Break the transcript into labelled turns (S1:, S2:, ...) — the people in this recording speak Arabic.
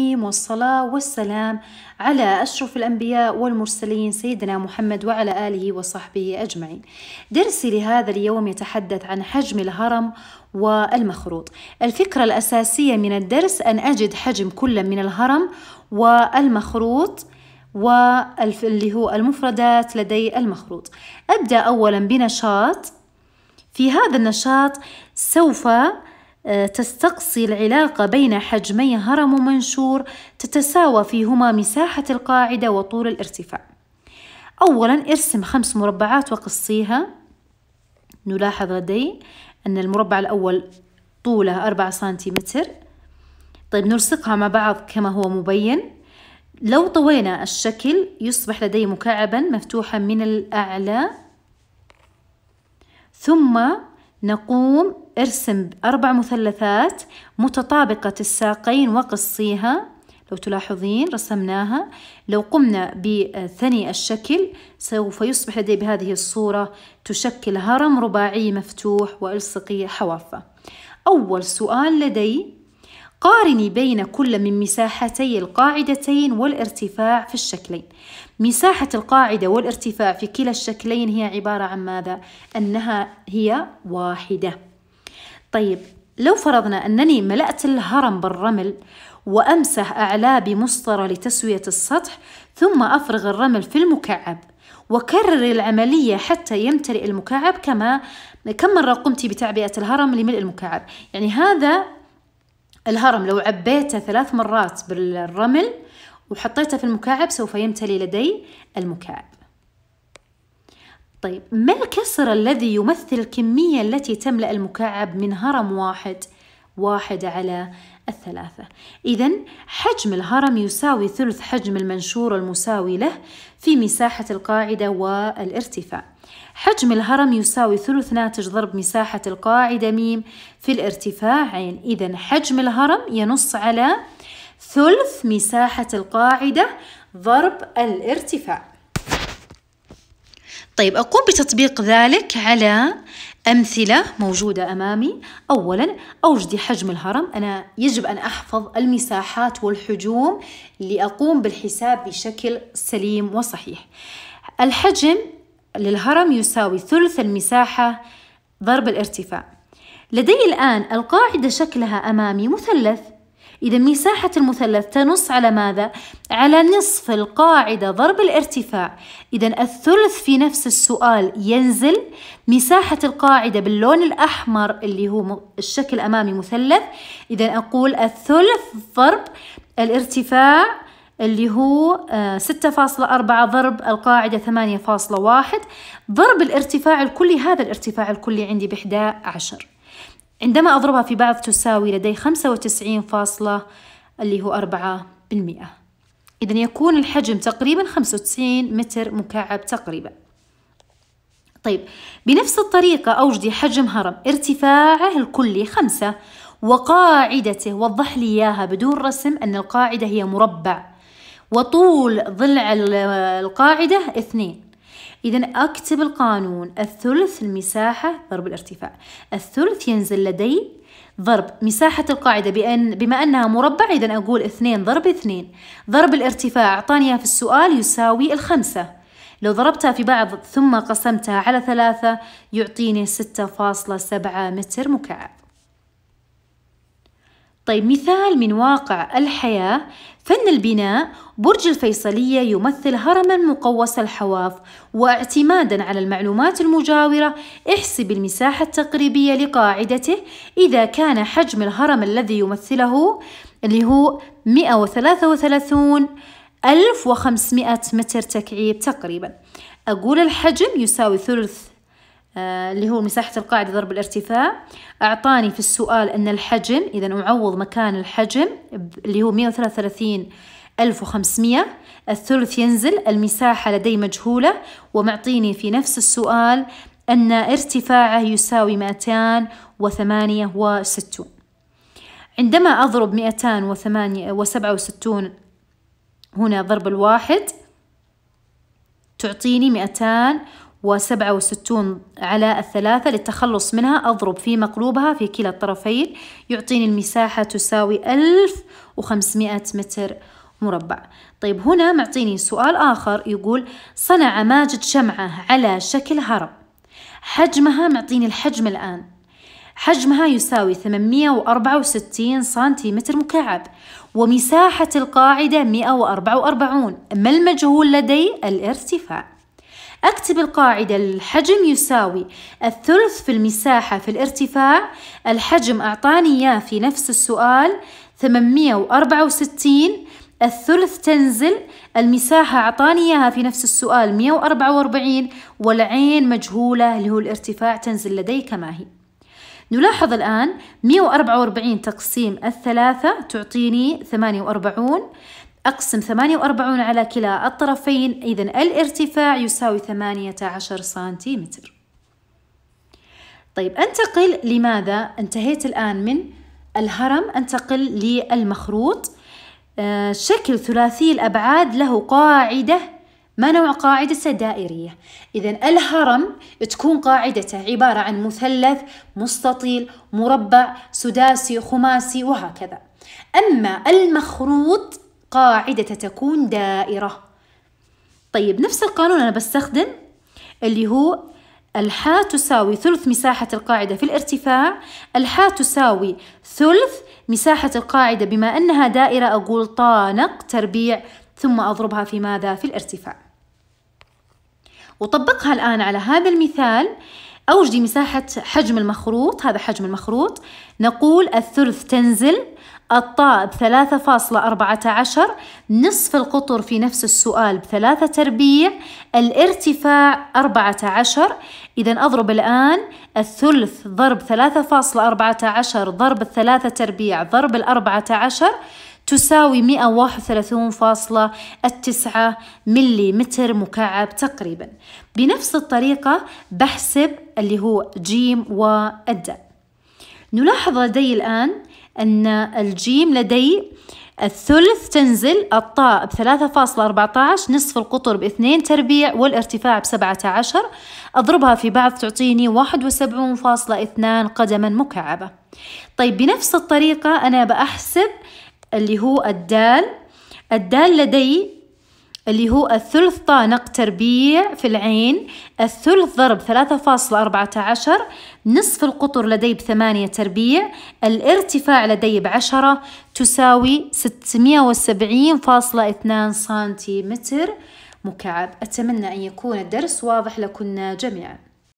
S1: التسليم والصلاة والسلام على أشرف الأنبياء والمرسلين سيدنا محمد وعلى آله وصحبه أجمعين. درسي لهذا اليوم يتحدث عن حجم الهرم والمخروط. الفكرة الأساسية من الدرس أن أجد حجم كل من الهرم والمخروط واللي هو المفردات لدي المخروط. أبدأ أولا بنشاط في هذا النشاط سوف تستقصي العلاقة بين حجمي هرم منشور تتساوى فيهما مساحة القاعدة وطول الارتفاع أولا ارسم خمس مربعات وقصيها نلاحظ لدي أن المربع الأول طوله أربعة سنتيمتر طيب نلصقها مع بعض كما هو مبين لو طوينا الشكل يصبح لدي مكعبا مفتوحا من الأعلى ثم نقوم ارسم أربع مثلثات متطابقة الساقين وقصيها لو تلاحظين رسمناها لو قمنا بثني الشكل سوف يصبح لدي بهذه الصورة تشكل هرم رباعي مفتوح والصقي حوافة أول سؤال لدي قارني بين كل من مساحتي القاعدتين والارتفاع في الشكلين مساحة القاعدة والارتفاع في كلا الشكلين هي عبارة عن ماذا؟ أنها هي واحدة طيب لو فرضنا أنني ملأت الهرم بالرمل وأمسح أعلاه بمسطرة لتسوية السطح ثم أفرغ الرمل في المكعب وكرر العملية حتى يمتلئ المكعب كما كم مرة قمت بتعبئة الهرم لملء المكعب يعني هذا الهرم لو عبيته ثلاث مرات بالرمل وحطيته في المكعب سوف يمتلي لدي المكعب طيب ما الكسر الذي يمثل الكمية التي تملأ المكعب من هرم واحد؟ واحد على الثلاثة إذا حجم الهرم يساوي ثلث حجم المنشور المساوي له في مساحة القاعدة والارتفاع حجم الهرم يساوي ثلث ناتج ضرب مساحة القاعدة م في الارتفاع ع إذا حجم الهرم ينص على ثلث مساحة القاعدة ضرب الارتفاع طيب أقوم بتطبيق ذلك على أمثلة موجودة أمامي أولا أوجد حجم الهرم أنا يجب أن أحفظ المساحات والحجوم لأقوم بالحساب بشكل سليم وصحيح الحجم للهرم يساوي ثلث المساحة ضرب الارتفاع لدي الآن القاعدة شكلها أمامي مثلث إذا مساحة المثلث تنص على ماذا؟ على نصف القاعدة ضرب الارتفاع إذا الثلث في نفس السؤال ينزل مساحة القاعدة باللون الأحمر اللي هو الشكل أمامي مثلث إذا أقول الثلث ضرب الارتفاع اللي هو آه، ستة فاصلة أربعة ضرب القاعدة ثمانية فاصلة واحد ضرب الارتفاع الكلي هذا الارتفاع الكلي عندي ب عشر عندما أضربها في بعض تساوي لدي خمسة وتسعين فاصلة اللي هو أربعة بالمئة إذا يكون الحجم تقريبا خمسة وتسعين متر مكعب تقريبا طيب بنفس الطريقة أوجدي حجم هرم ارتفاعه الكلي خمسة وقاعدته وضح لي إياها بدون رسم أن القاعدة هي مربع وطول ضلع القاعدة اثنين إذا أكتب القانون الثلث المساحة ضرب الارتفاع الثلث ينزل لدي ضرب مساحة القاعدة بأن بما أنها مربع إذا أقول اثنين ضرب اثنين ضرب الارتفاع أعطاني في السؤال يساوي الخمسة لو ضربتها في بعض ثم قسمتها على ثلاثة يعطيني ستة فاصلة سبعة متر مكعب طيب مثال من واقع الحياة فن البناء برج الفيصلية يمثل هرما مقوس الحواف واعتمادا على المعلومات المجاورة احسب المساحة التقريبية لقاعدته إذا كان حجم الهرم الذي يمثله اللي هو 133 1500 متر تكعيب تقريبا أقول الحجم يساوي ثلث آه، اللي هو مساحة القاعدة ضرب الارتفاع أعطاني في السؤال أن الحجم إذا أعوض مكان الحجم اللي هو 133 1500 الثلث ينزل المساحة لدي مجهولة ومعطيني في نفس السؤال أن ارتفاعه يساوي 268 عندما أضرب 267 هنا ضرب الواحد تعطيني 200 و67 على الثلاثة للتخلص منها أضرب في مقلوبها في كلا الطرفين يعطيني المساحة تساوي 1500 متر مربع طيب هنا معطيني سؤال آخر يقول صنع ماجد شمعة على شكل هرم حجمها معطيني الحجم الآن حجمها يساوي 864 سنتيمتر مكعب ومساحة القاعدة 144 ما المجهول لدي الارتفاع أكتب القاعدة الحجم يساوي الثلث في المساحة في الارتفاع الحجم أعطاني إياه في نفس السؤال 864 الثلث تنزل المساحة أعطاني إياها في نفس السؤال 144 والعين مجهولة اللي هو الارتفاع تنزل لدي كما هي نلاحظ الآن 144 تقسيم الثلاثة تعطيني 48 أقسم 48 على كلا الطرفين إذا الارتفاع يساوي 18 سنتيمتر طيب أنتقل لماذا انتهيت الآن من الهرم أنتقل للمخروط آه، شكل ثلاثي الأبعاد له قاعدة ما نوع قاعدته دائرية إذا الهرم تكون قاعدته عبارة عن مثلث مستطيل مربع سداسي خماسي وهكذا أما المخروط قاعدة تكون دائرة طيب نفس القانون أنا بستخدم اللي هو الحاء تساوي ثلث مساحة القاعدة في الارتفاع الحاء تساوي ثلث مساحة القاعدة بما أنها دائرة أقول طانق تربيع ثم أضربها في ماذا؟ في الارتفاع وطبقها الآن على هذا المثال أوجدي مساحة حجم المخروط هذا حجم المخروط نقول الثلث تنزل الطاء بثلاثة فاصلة أربعة عشر نصف القطر في نفس السؤال بثلاثة تربيع الارتفاع أربعة عشر إذا أضرب الآن الثلث ضرب ثلاثة فاصلة أربعة عشر ضرب الثلاثة تربيع ضرب الأربعة عشر تساوي 131.9 ملي متر مكعب تقريبا بنفس الطريقة بحسب اللي هو جيم والدال نلاحظ لدي الآن أن الجيم لدي الثلث تنزل الطاء بثلاثة فاصلة أربعة عشر نصف القطر باثنين تربيع والارتفاع بسبعة عشر أضربها في بعض تعطيني واحد وسبعون فاصلة اثنان قدما مكعبة طيب بنفس الطريقة أنا بأحسب اللي هو الدال الدال لدي اللي هو الثلث طانق تربيع في العين الثلث ضرب ثلاثة فاصلة أربعة عشر نصف القطر لدي بثمانية تربيع الارتفاع لدي بعشرة تساوي ستمية وسبعين فاصلة اثنان سنتيمتر مكعب أتمنى أن يكون الدرس واضح لكنا جميعاً